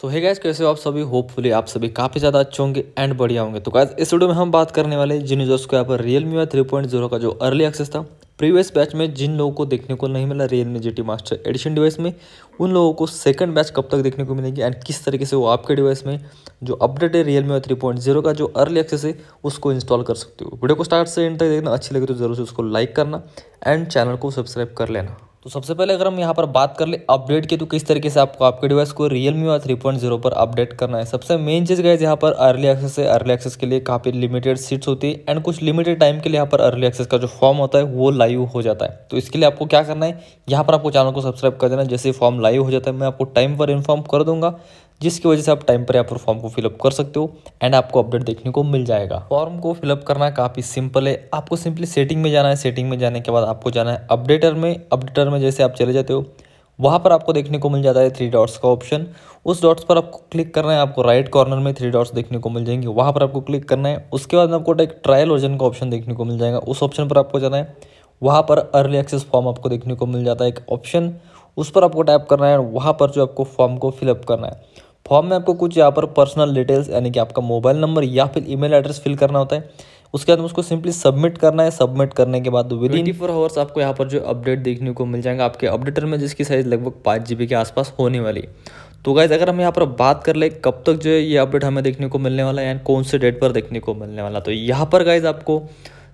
सो है गैस कैसे हो आप सभी होपफुली आप सभी काफ़ी ज़्यादा अच्छे होंगे एंड बढ़िया होंगे तो गैस इस वीडियो में हम बात करने वाले जिन यूजर्स को यहाँ पर realme three point zero का जो अर्ली एक्सेस था प्रीवियस बैच में जिन लोगों को देखने को नहीं मिला realme G T master edition device में उन लोगों को सेकंड बैच कब तक देखने को मिलेगी एंड किस तरीके से वो आपके डिवाइस में जो अपडेट है realme three point zero का जो अर्ली एक्सेस है उसको इंस्टॉल कर सकते हो वीडियो को स्टार्ट से एंड तक देखना अच्छी लगे तो जरूर से उसको लाइक करना एंड चैनल को सब्सक्राइब कर लेना तो सबसे पहले अगर हम यहाँ पर बात कर ले अपडेट की तो किस तरीके से आपको आपके डिवाइस को realme three point zero पर अपडेट करना है सबसे मेन चीज़ गए यहाँ पर अर्ली एक्सेस है अर्ली एक्सेस के लिए काफ़ी लिमिटेड सीट्स होती है एंड कुछ लिमिटेड टाइम के लिए यहाँ पर अर्ली एक्सेस का जो फॉर्म होता है वो लाइव हो जाता है तो इसके लिए आपको क्या करना है यहाँ पर आपको चैनल को सब्सक्राइब कर देना जैसे फॉर्म लाइव हो जाता है मैं आपको टाइम पर इन्फॉर्म कर दूंगा जिसकी वजह से आप टाइम पर यहाँ पर फॉर्म को फिलअप कर सकते हो एंड आपको अपडेट देखने को मिल जाएगा फॉर्म को फिलअप करना काफ़ी सिंपल है आपको सिंपली सेटिंग में जाना है सेटिंग में जाने के बाद आपको जाना है अपडेटर में अपडेटर में जैसे आप चले जाते हो वहाँ पर आपको देखने को मिल जाता है थ्री डॉट्स का ऑप्शन उस डॉट्स पर आपको क्लिक करना है आपको राइट कॉर्नर में थ्री डॉट्स देखने को मिल जाएंगे वहाँ पर आपको क्लिक करना है उसके बाद आपको एक ट्रायल वर्जन का ऑप्शन देखने को मिल जाएगा उस ऑप्शन पर आपको जाना है वहाँ पर अर्ली एक्सेस फॉर्म आपको देखने को मिल जाता है एक ऑप्शन उस पर आपको टाइप करना है वहाँ पर जो आपको फॉर्म को फिलअप करना है फॉर्म में आपको कुछ यहाँ पर पर्सनल डिटेल्स यानी कि आपका मोबाइल नंबर या फिर ईमेल एड्रेस फिल करना होता है उसके बाद उसको सिंपली सबमिट करना है सबमिट करने के बाद विद इन फोर आवर्स आपको यहाँ पर जो अपडेट देखने को मिल जाएगा आपके अपडेटर में जिसकी साइज़ लगभग पाँच जी के आसपास होने वाली तो गाइज़ अगर हम यहाँ पर बात कर ले कब तक जो है ये अपडेट हमें देखने को मिलने वाला है एंड कौन से डेट पर देखने को मिलने वाला तो यहाँ पर गाइज़ आपको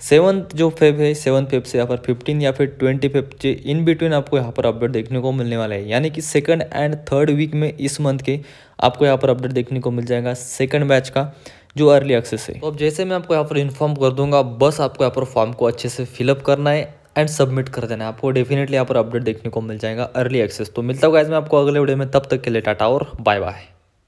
सेवन्थ जो फेब है सेवन फेब से यहाँ पर फिफ्टीन या फिर ट्वेंटी फेब से इन बिटवीन आपको यहाँ पर अपडेट देखने को मिलने वाला है यानी कि सेकंड एंड थर्ड वीक में इस मंथ के आपको यहाँ पर अपडेट देखने को मिल जाएगा सेकंड बैच का जो अर्ली एक्सेस है तो अब जैसे मैं आपको यहाँ पर इन्फॉर्म कर दूंगा बस आपको यहाँ पर फॉर्म को अच्छे से फिलअप करना है एंड सबमिट कर देना है आपको डेफिनेटली यहाँ पर अपडेट देखने को मिल जाएगा अर्ली एक्सेस तो मिलता होगा इसमें आपको अगले वीडियो में तब तक के लिए टाटा और बाय बाय